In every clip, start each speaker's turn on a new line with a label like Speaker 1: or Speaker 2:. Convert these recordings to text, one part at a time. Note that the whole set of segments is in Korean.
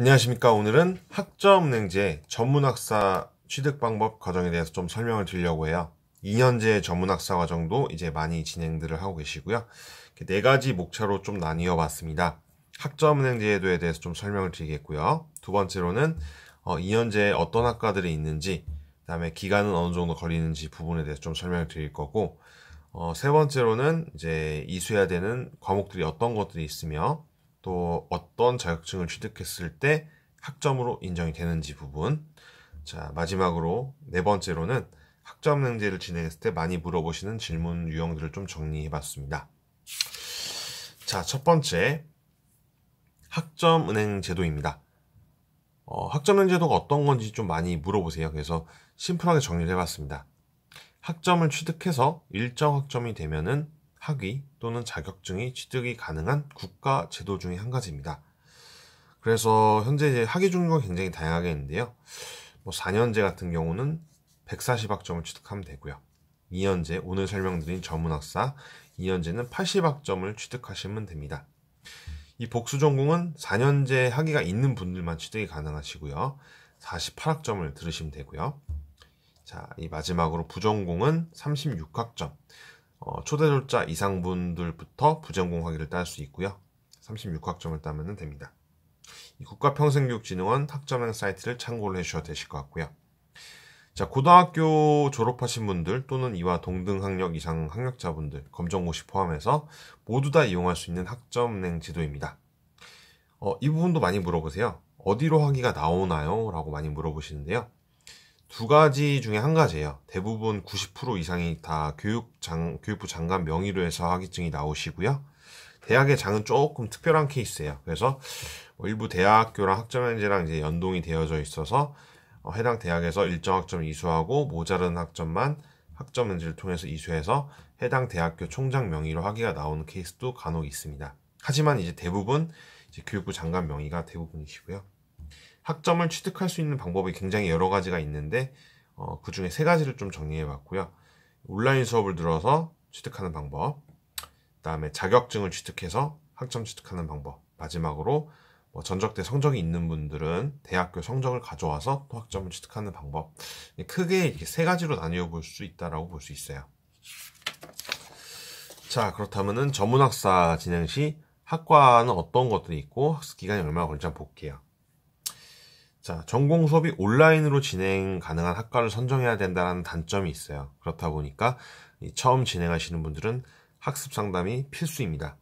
Speaker 1: 안녕하십니까. 오늘은 학점은행제 전문학사 취득 방법 과정에 대해서 좀 설명을 드리려고 해요. 2년제 전문학사 과정도 이제 많이 진행들을 하고 계시고요. 네 가지 목차로 좀 나뉘어 봤습니다. 학점은행 제도에 대해서 좀 설명을 드리겠고요. 두 번째로는 2년제에 어, 어떤 학과들이 있는지, 그 다음에 기간은 어느 정도 걸리는지 부분에 대해서 좀 설명을 드릴 거고, 어, 세 번째로는 이제 이수해야 되는 과목들이 어떤 것들이 있으며, 또 어떤 자격증을 취득했을 때 학점으로 인정이 되는지 부분. 자, 마지막으로 네 번째로는 학점 냉제를 진행했을 때 많이 물어보시는 질문 유형들을 좀 정리해 봤습니다. 자, 첫 번째. 학점 은행 제도입니다. 어, 학점 은행 제도가 어떤 건지 좀 많이 물어보세요. 그래서 심플하게 정리를 해봤습니다. 학점을 취득해서 일정 학점이 되면은 학위 또는 자격증이 취득이 가능한 국가 제도 중의 한 가지입니다. 그래서 현재 이제 학위 종류가 굉장히 다양하게 있는데요. 뭐 4년제 같은 경우는 140학점을 취득하면 되고요. 2년제 오늘 설명드린 전문학사 2년제는 80학점을 취득하시면 됩니다. 이 복수 전공은 4년제 학위가 있는 분들만 취득이 가능하시고요. 48학점을 들으시면 되고요. 자, 이 마지막으로 부전공은 36학점. 어, 초대졸자 이상 분들부터 부전공학위를 딸수 있고요. 36학점을 따면 됩니다. 국가평생교육진흥원 학점행 사이트를 참고를 해주셔도 되실 것 같고요. 자, 고등학교 졸업하신 분들 또는 이와 동등 학력 이상 학력자분들 검정고시 포함해서 모두 다 이용할 수 있는 학점행 지도입니다. 어, 이 부분도 많이 물어보세요. 어디로 학위가 나오나요? 라고 많이 물어보시는데요. 두 가지 중에 한 가지예요. 대부분 90% 이상이 다 교육장, 교육부 장관 명의로 해서 학위증이 나오시고요. 대학의 장은 조금 특별한 케이스예요. 그래서 뭐 일부 대학교랑 학점연제랑 이제 연동이 되어져 있어서 어, 해당 대학에서 일정 학점 이수하고 모자른 학점만 학점연제를 통해서 이수해서 해당 대학교 총장 명의로 학위가 나오는 케이스도 간혹 있습니다. 하지만 이제 대부분 이제 교육부 장관 명의가 대부분이시고요. 학점을 취득할 수 있는 방법이 굉장히 여러 가지가 있는데 어, 그 중에 세 가지를 좀 정리해 봤고요. 온라인 수업을 들어서 취득하는 방법, 그다음에 자격증을 취득해서 학점 취득하는 방법, 마지막으로 뭐 전적대 성적이 있는 분들은 대학교 성적을 가져와서 또 학점을 취득하는 방법 크게 이렇게 세 가지로 나뉘어 볼 수 있다라고 볼 수 있어요. 자 그렇다면은 전문학사 진행 시 학과는 어떤 것들이 있고 학습 기간이 얼마나 걸리지 한번 볼게요. 자, 전공 수업이 온라인으로 진행 가능한 학과를 선정해야 된다는 단점이 있어요. 그렇다 보니까 처음 진행하시는 분들은 학습 상담이 필수입니다.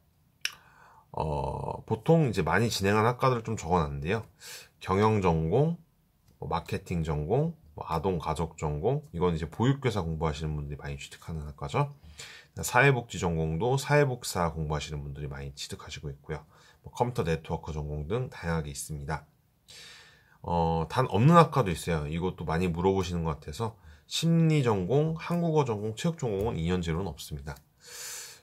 Speaker 1: 어, 보통 이제 많이 진행한 학과들을 좀 적어놨는데요. 경영 전공, 뭐 마케팅 전공, 뭐 아동 가족 전공, 이건 이제 보육교사 공부하시는 분들이 많이 취득하는 학과죠. 사회복지 전공도 사회복사 공부하시는 분들이 많이 취득하시고 있고요. 뭐 컴퓨터 네트워크 전공 등 다양하게 있습니다. 어, 단 없는 학과도 있어요. 이것도 많이 물어보시는 것 같아서 심리 전공, 한국어 전공, 체육 전공은 2년제로는 없습니다.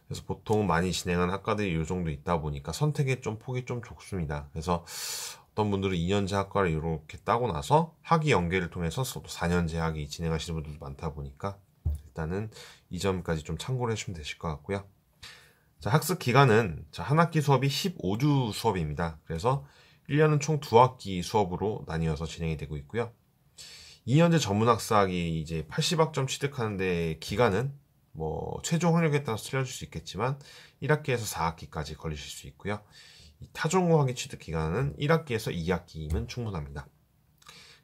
Speaker 1: 그래서 보통 많이 진행한 학과들이 이 정도 있다 보니까 선택의 좀 폭이 좀 좁습니다. 그래서 어떤 분들은 2년제 학과를 이렇게 따고 나서 학위 연계를 통해서 4년제 학위 진행하시는 분들도 많다 보니까 일단은 이 점까지 좀 참고를 해주시면 되실 것 같고요. 자, 학습 기간은 한 학기 수업이 15주 수업입니다. 그래서 1년은 총 두 학기 수업으로 나뉘어서 진행이 되고 있고요. 2년제 전문학사학위 이제 80학점 취득하는데 기간은 뭐 최종 학력에 따라서 틀려질 수 있겠지만 1학기에서 4학기까지 걸리실 수 있고요. 타종고 학위 취득 기간은 1학기에서 2학기이면 충분합니다.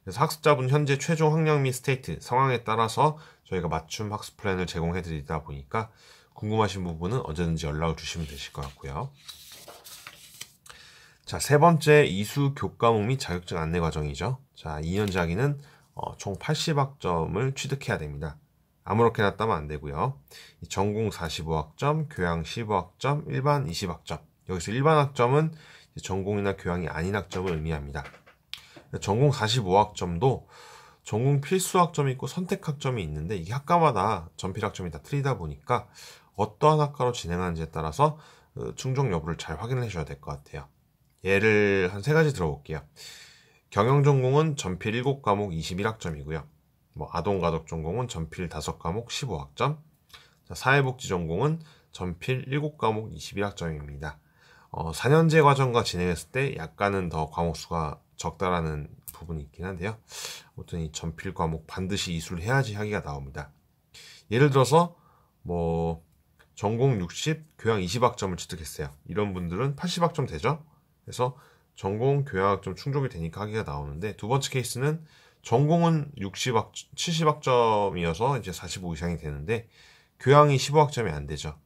Speaker 1: 그래서 학습자분 현재 최종 학력 및 스테이트 상황에 따라서 저희가 맞춤 학습 플랜을 제공해 드리다 보니까 궁금하신 부분은 언제든지 연락을 주시면 되실 것 같고요. 자, 세 번째 이수 교과목 및 자격증 안내 과정이죠. 자, 2년 자기는 어, 총 80학점을 취득해야 됩니다. 아무렇게나 따면 안 되고요. 전공 45학점, 교양 15학점, 일반 20학점. 여기서 일반 학점은 전공이나 교양이 아닌 학점을 의미합니다. 전공 45학점도 전공 필수 학점이 있고 선택 학점이 있는데 이게 학과마다 전필 학점이 다 틀리다 보니까 어떠한 학과로 진행하는지에 따라서 어, 충족 여부를 잘 확인해 주셔야 될 것 같아요. 예를 한 세 가지 들어볼게요. 경영 뭐 전공은 전필 7과목 21학점이고요. 뭐 아동 가덕 전공은 전필 5과목 15학점. 자, 사회복지 전공은 전필 7과목 21학점입니다. 어, 4년제 과정과 진행했을 때 약간은 더 과목 수가 적다라는 부분이 있긴 한데요. 아무튼 이 전필 과목 반드시 이수를 해야지 하기가 나옵니다. 예를 들어서 뭐 전공 60, 교양 20학점을 취득했어요. 이런 분들은 80학점 되죠? 그래서 전공 교약 좀 충족이 되니까 학위가 나오는데 두 번째 케이스는 전공은 60학 70학점이어서 이제 45 이상이 되는데 교양이 15학점이 안 되죠.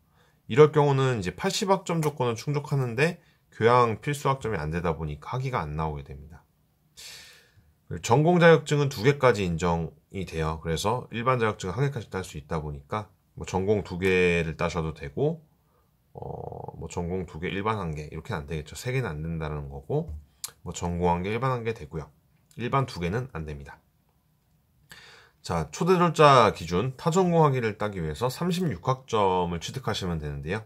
Speaker 1: 이럴 경우는 이제 80학점 조건을 충족하는데 교양 필수 학점이 안 되다 보니까 학위가 안 나오게 됩니다. 전공 자격증은 두 개까지 인정이 돼요. 그래서 일반 자격증 한 개까지 딸 수 있다 보니까 뭐 전공 두 개를 따셔도 되고 어, 뭐 전공 두 개 일반 한 개 이렇게 안 되겠죠. 세 개는 안 된다는 거고 뭐 전공 한 개 일반 한 개 되고요. 일반 두 개는 안 됩니다. 자, 초대절자 기준 타전공학위를 따기 위해서 36학점을 취득하시면 되는데요.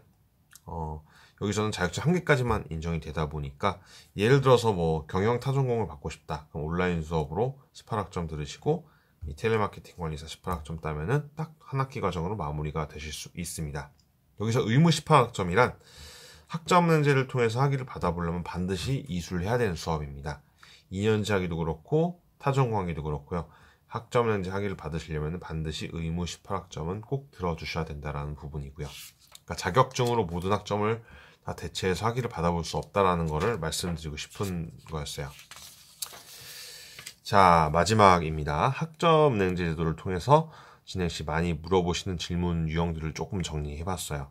Speaker 1: 어, 여기서는 자격증 한 개까지만 인정이 되다 보니까 예를 들어서 뭐 경영 타전공을 받고 싶다. 그럼 온라인 수업으로 18학점 들으시고 텔레마케팅 관리사 18학점 따면은 딱 한 학기 과정으로 마무리가 되실 수 있습니다. 여기서 의무시파학점이란 학점 문제를 통해서 학위를 받아보려면 반드시 이수를 해야 되는 수업입니다. 2년제 학위도 그렇고 타전공학위도 그렇고요. 학점 문제 학위를 받으시려면 반드시 의무 18학점은 꼭 들어주셔야 된다라는 부분이고요. 그러니까 자격증으로 모든 학점을 다 대체해서 학위를 받아볼 수 없다라는 것을 말씀드리고 싶은 거였어요. 자 마지막입니다. 학점 은행제 제도를 통해서 진행시 많이 물어보시는 질문 유형들을 조금 정리해봤어요.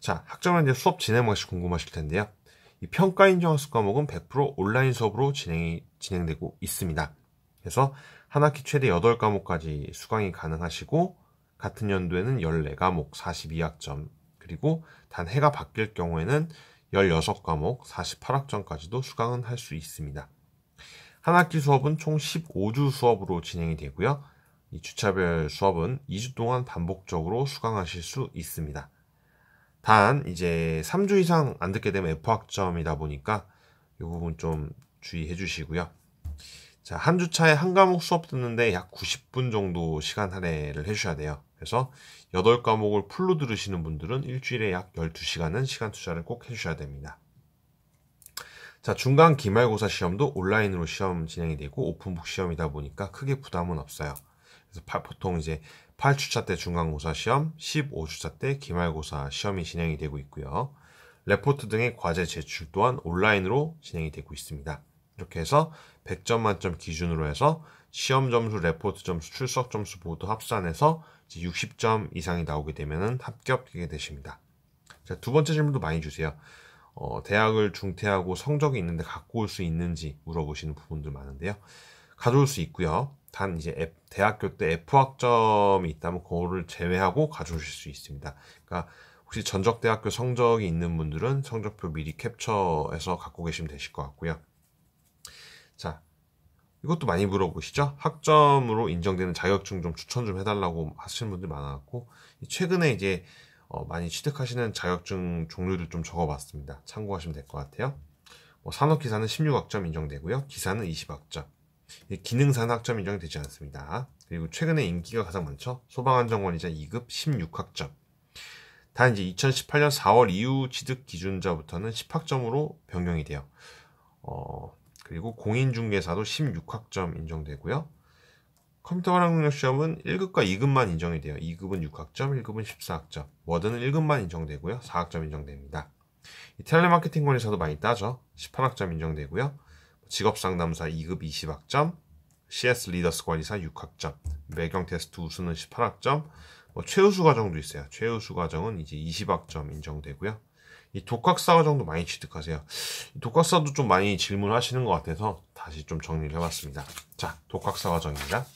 Speaker 1: 자, 학점은 이제 수업 진행 방식 궁금하실 텐데요. 이 평가 인정학습 과목은 100% 온라인 수업으로 진행이 진행되고 있습니다. 그래서 한 학기 최대 8과목까지 수강이 가능하시고 같은 연도에는 14과목 42학점 그리고 단 해가 바뀔 경우에는 16과목 48학점까지도 수강은 할 수 있습니다. 한 학기 수업은 총 15주 수업으로 진행이 되고요. 이 주차별 수업은 2주 동안 반복적으로 수강하실 수 있습니다. 단 이제 3주 이상 안 듣게 되면 F 학점이다 보니까 이 부분 좀 주의해 주시고요. 자, 한 주차에 한 과목 수업 듣는데 약 90분 정도 시간 할애를 해 주셔야 돼요. 그래서 8과목을 풀로 들으시는 분들은 일주일에 약 12시간은 시간 투자를 꼭 해 주셔야 됩니다. 자, 중간 기말고사 시험도 온라인으로 시험 진행이 되고 오픈북 시험이다 보니까 크게 부담은 없어요. 그래서 파, 보통 이제 8주차 때 중간고사 시험, 15주차 때 기말고사 시험이 진행이 되고 있고요. 레포트 등의 과제 제출 또한 온라인으로 진행이 되고 있습니다. 이렇게 해서 100점 만점 기준으로 해서 시험 점수, 레포트 점수, 출석 점수 모두 합산해서 60점 이상이 나오게 되면 합격하게 되십니다. 자, 두 번째 질문도 많이 주세요. 어, 대학을 중퇴하고 성적이 있는데 갖고 올 수 있는지 물어보시는 부분들 많은데요. 가져올 수 있고요. 단 이제 F, 대학교 때 F학점이 있다면 그거를 제외하고 가져오실 수 있습니다. 그러니까 혹시 전적대학교 성적이 있는 분들은 성적표 미리 캡처해서 갖고 계시면 되실 것 같고요. 자, 이것도 많이 물어보시죠. 학점으로 인정되는 자격증 좀 추천 좀 해달라고 하시는 분들 많아갖고 최근에 이제 어, 많이 취득하시는 자격증 종류들 좀 적어봤습니다. 참고하시면 될 것 같아요. 뭐 산업기사는 16학점 인정되고요. 기사는 20학점. 예, 기능상 학점 인정이 되지 않습니다. 그리고 최근에 인기가 가장 많죠. 소방안전원이자 2급 16학점. 단 이제 2018년 4월 이후 취득 기준자부터는 10학점으로 변경이 돼요. 어, 그리고 공인중개사도 16학점 인정되고요. 컴퓨터 활용력 능 시험은 1급과 2급만 인정이 돼요. 2급은 6학점, 1급은 14학점. 워드는 1급만 인정되고요. 4학점 인정됩니다. 텔레마케팅 관리사도 많이 따죠. 18학점 인정되고요. 직업상담사 2급 20학점, CS 리더스 관리사 6학점, 매경 테스트 우수는 18학점, 뭐 최우수 과정도 있어요. 최우수 과정은 이제 20학점 인정되고요. 이 독학사 과정도 많이 취득하세요. 독학사도 좀 많이 질문하시는 것 같아서 다시 좀 정리를 해봤습니다. 자, 독학사 과정입니다.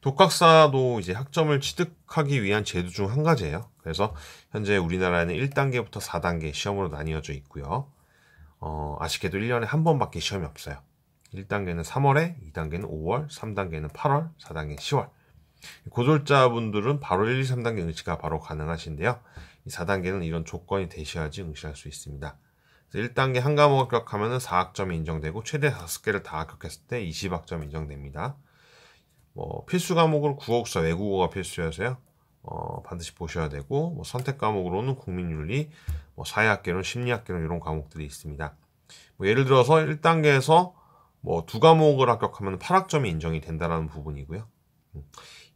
Speaker 1: 독학사도 이제 학점을 취득하기 위한 제도 중 한 가지예요. 그래서 현재 우리나라에는 1단계부터 4단계 시험으로 나뉘어져 있고요. 어, 아쉽게도 1년에 한 번밖에 시험이 없어요. 1단계는 3월에, 2단계는 5월, 3단계는 8월, 4단계는 10월. 고졸자분들은 바로 1, 2, 3단계 응시가 바로 가능하신데요. 4단계는 이런 조건이 되셔야지 응시할 수 있습니다. 1단계 한 과목 합격하면 4학점이 인정되고 최대 5개를 다 합격했을 때 20학점이 인정됩니다. 뭐 필수 과목으로 국어국사 외국어가 필수여서요. 어, 반드시 보셔야 되고 뭐 선택 과목으로는 국민윤리, 뭐 사회학개론, 심리학개론 이런 과목들이 있습니다. 뭐 예를 들어서 1단계에서 뭐 두 과목을 합격하면 8학점이 인정이 된다는 부분이고요.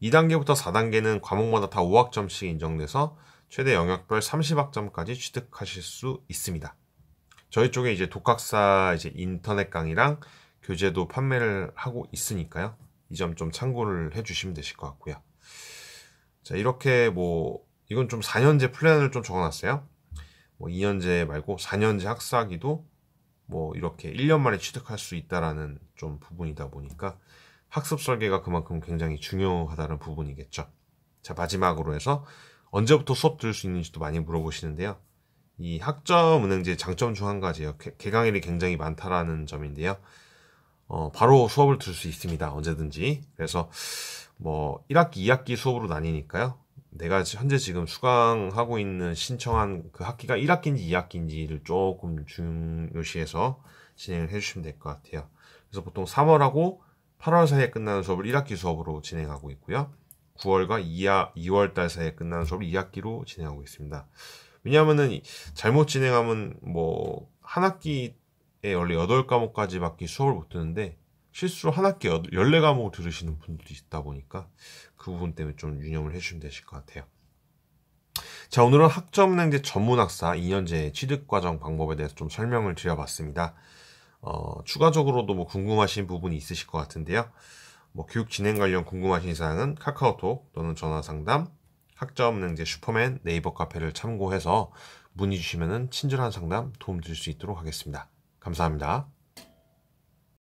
Speaker 1: 2단계부터 음, 4단계는 과목마다 다 5학점씩 인정돼서 최대 영역별 30학점까지 취득하실 수 있습니다. 저희 쪽에 이제 독학사 이제 인터넷 강의랑 교재도 판매를 하고 있으니까요. 이 점 좀 참고를 해주시면 되실 것 같고요. 자, 이렇게 뭐, 이건 좀 4년제 플랜을 좀 적어놨어요. 뭐 2년제 말고 4년제 학사기도뭐 이렇게 1년 만에 취득할 수 있다라는 좀 부분이다 보니까 학습 설계가 그만큼 굉장히 중요하다는 부분이겠죠. 자, 마지막으로 해서 언제부터 수업 들을 수 있는지도 많이 물어보시는데요. 이 학점 은행제 장점 중 한 가지예요. 개강일이 굉장히 많다라는 점인데요. 어, 바로 수업을 들 수 있습니다. 언제든지. 그래서 뭐 1학기, 2학기 수업으로 나뉘니까요. 내가 현재 지금 수강하고 있는 신청한 그 학기가 1학기인지 2학기인지를 조금 중요시해서 진행을 해주시면 될 것 같아요. 그래서 보통 3월하고 8월 사이에 끝나는 수업을 1학기 수업으로 진행하고 있고요. 9월과 2하, 2월 달 사이에 끝나는 수업을 2학기로 진행하고 있습니다. 왜냐하면은 잘못 진행하면 뭐 한 학기 원래 8과목까지밖에 수업을 못 듣는데 실수로 한 학기 14과목을 들으시는 분들도 있다 보니까 그 부분 때문에 좀 유념을 해주시면 되실 것 같아요. 자, 오늘은 학점냉제 전문학사 2년제 취득과정 방법에 대해서 좀 설명을 드려봤습니다. 어, 추가적으로도 뭐 궁금하신 부분이 있으실 것 같은데요. 뭐 교육 진행 관련 궁금하신 사항은 카카오톡 또는 전화 상담, 학점냉제 슈퍼맨 네이버 카페를 참고해서 문의 주시면은 친절한 상담 도움 드릴 수 있도록 하겠습니다. 감사합니다.